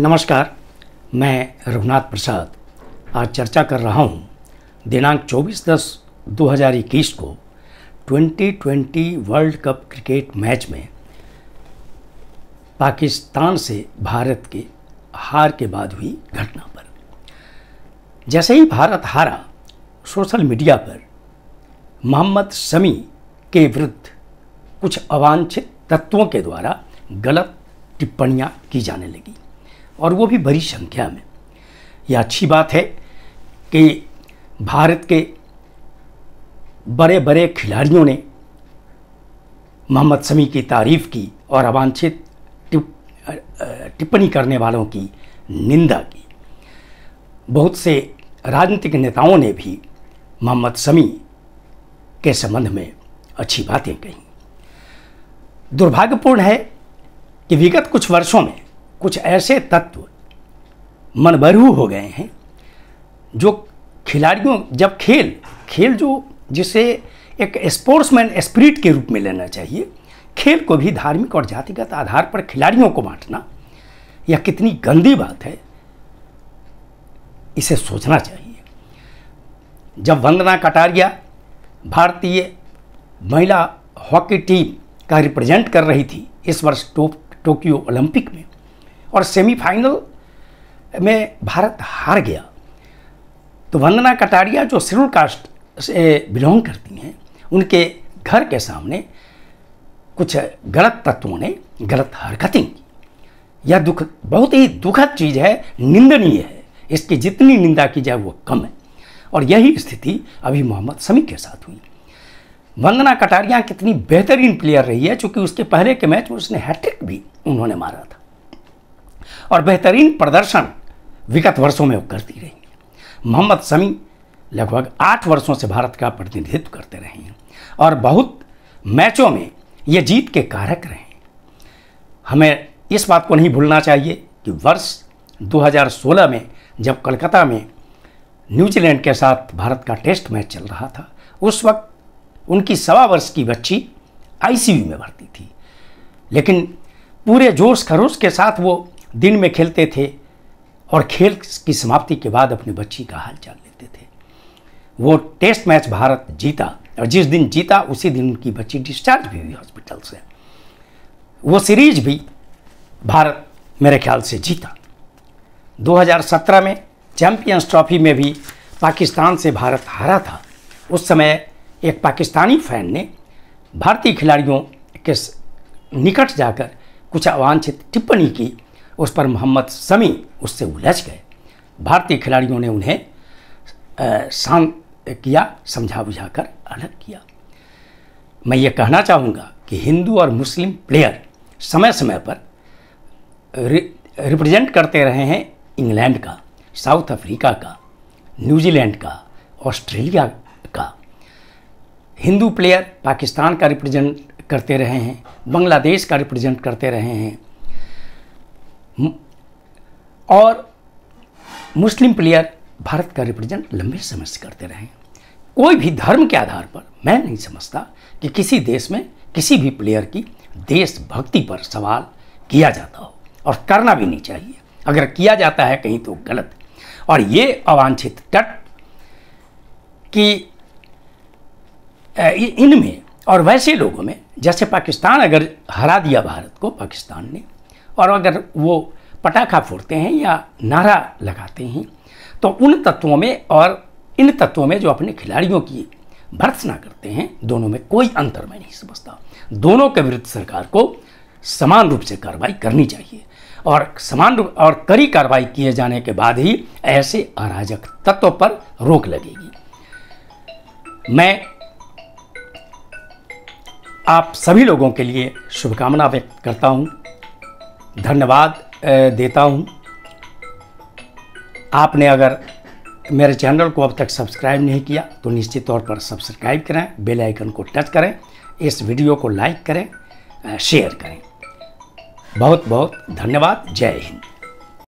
नमस्कार मैं रघुनाथ प्रसाद आज चर्चा कर रहा हूँ दिनांक 24 दस 2021 को 2020 वर्ल्ड कप क्रिकेट मैच में पाकिस्तान से भारत के हार के बाद हुई घटना पर जैसे ही भारत हारा सोशल मीडिया पर मोहम्मद शमी के विरुद्ध कुछ अवांछित तत्वों के द्वारा गलत टिप्पणियाँ की जाने लगी और वो भी बड़ी संख्या में यह अच्छी बात है कि भारत के बड़े बड़े खिलाड़ियों ने मोहम्मद शमी की तारीफ़ की और अवांछित टिप्पणी करने वालों की निंदा की बहुत से राजनीतिक नेताओं ने भी मोहम्मद समी के संबंध में अच्छी बातें कही दुर्भाग्यपूर्ण है कि विगत कुछ वर्षों में कुछ ऐसे तत्व मनबरू हो गए हैं जो खिलाड़ियों जब खेल खेल जो जिसे एक स्पोर्ट्समैन स्पिरिट के रूप में लेना चाहिए खेल को भी धार्मिक और जातिगत आधार पर खिलाड़ियों को बांटना यह कितनी गंदी बात है इसे सोचना चाहिए जब वंदना कटारिया भारतीय महिला हॉकी टीम का रिप्रेजेंट कर रही थी इस वर्ष टोक्यो ओलंपिक में और सेमीफाइनल में भारत हार गया तो वंदना कटारिया जो शेड्यूल कास्ट से बिलोंग करती हैं उनके घर के सामने कुछ गलत तत्वों ने गलत हरकतें की यह दुख बहुत ही दुखद चीज़ है निंदनीय है इसकी जितनी निंदा की जाए वो कम है और यही स्थिति अभी मोहम्मद समी के साथ हुई वंदना कटारिया कितनी बेहतरीन प्लेयर रही है चूँकि उसके पहले के मैच में उसने हैट्रिक भी उन्होंने मारा था और बेहतरीन प्रदर्शन विगत वर्षों में वो करती रही मोहम्मद शमी लगभग आठ वर्षों से भारत का प्रतिनिधित्व करते रहे हैं और बहुत मैचों में ये जीत के कारक रहे हैं हमें इस बात को नहीं भूलना चाहिए कि वर्ष 2016 में जब कलकत्ता में न्यूजीलैंड के साथ भारत का टेस्ट मैच चल रहा था उस वक्त उनकी सवा वर्ष की बच्ची आईसीयू में भर्ती थी लेकिन पूरे जोश खरोश के साथ वो दिन में खेलते थे और खेल की समाप्ति के बाद अपनी बच्ची का हाल चाल लेते थे वो टेस्ट मैच भारत जीता और जिस दिन जीता उसी दिन उनकी बच्ची डिस्चार्ज भी हुई हॉस्पिटल से वो सीरीज भी भारत मेरे ख्याल से जीता 2017 में चैम्पियंस ट्रॉफी में भी पाकिस्तान से भारत हारा था उस समय एक पाकिस्तानी फैन ने भारतीय खिलाड़ियों के निकट जाकर कुछ अवांछित टिप्पणी की उस पर मोहम्मद समी उससे उलझ गए भारतीय खिलाड़ियों ने उन्हें शांत किया समझा बुझा कर अलग किया मैं ये कहना चाहूँगा कि हिंदू और मुस्लिम प्लेयर समय समय पर रि, रिप्रेजेंट करते रहे हैं इंग्लैंड का साउथ अफ्रीका का न्यूजीलैंड का ऑस्ट्रेलिया का हिंदू प्लेयर पाकिस्तान का रिप्रेजेंट करते रहे हैं बांग्लादेश का रिप्रेजेंट करते रहे हैं और मुस्लिम प्लेयर भारत का रिप्रेजेंट लंबे समय से करते रहे कोई भी धर्म के आधार पर मैं नहीं समझता कि किसी देश में किसी भी प्लेयर की देशभक्ति पर सवाल किया जाता हो और करना भी नहीं चाहिए अगर किया जाता है कहीं तो गलत और ये अवांछित तट कि इनमें और वैसे लोगों में जैसे पाकिस्तान अगर हरा दिया भारत को पाकिस्तान ने और अगर वो पटाखा फोड़ते हैं या नारा लगाते हैं तो उन तत्वों में और इन तत्वों में जो अपने खिलाड़ियों की भर्त्सना करते हैं दोनों में कोई अंतर मैं नहीं समझता दोनों के विरुद्ध सरकार को समान रूप से कार्रवाई करनी चाहिए और समान रूप और कड़ी कार्रवाई किए जाने के बाद ही ऐसे अराजक तत्व पर रोक लगेगी मैं आप सभी लोगों के लिए शुभकामना व्यक्त करता हूँ धन्यवाद देता हूँ आपने अगर मेरे चैनल को अब तक सब्सक्राइब नहीं किया तो निश्चित तौर पर सब्सक्राइब करें बेल आइकन को टच करें इस वीडियो को लाइक करें शेयर करें बहुत बहुत धन्यवाद जय हिंद